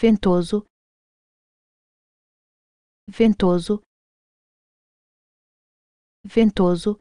ventoso, ventoso, ventoso